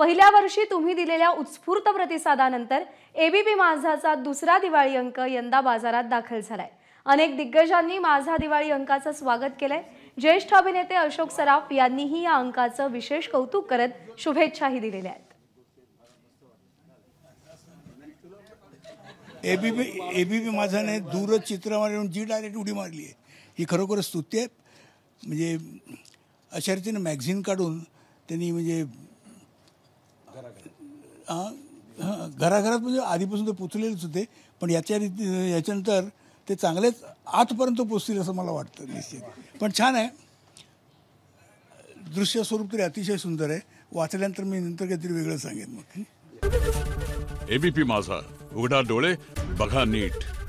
पहिल्या वर्षी तुम्ही दिलेल्या उत्स्फूर्त प्रतिसादानंतर एबीबी माझाचा दुसरा दिवाळी अंक यंदा बाजारात दाखल झालाय अनेक दिग्गजांनी माझा दिवाळी अंकाचं स्वागत केलंय ज्येष्ठ अभिनेते अशोक सराफ यांनीही या अंकाचं विशेष कौतुक करत शुभेच्छाही दिलेल्या आहेत एबीपी एबीपी माझाने दूरचित्रवाणीवरून जी डायरेक्ट उडी मारली आहे ही खरोखरच स्तुती आहे म्हणजे अशा रीतीनं मॅग्झिन काढून त्यांनी म्हणजे घराघरात म्हणजे आधीपासून ते पोचलेलेच होते पण याच्या रीती याच्यानंतर ते चांगलेच आतपर्यंत पोचतील असं मला वाटतं निश्चित पण छान आहे दृश्य स्वरूप तरी अतिशय सुंदर आहे वाचल्यानंतर मी नंतर काहीतरी वेगळं सांगेन मग एबीपी माझा उघडा डोळे बघा नीट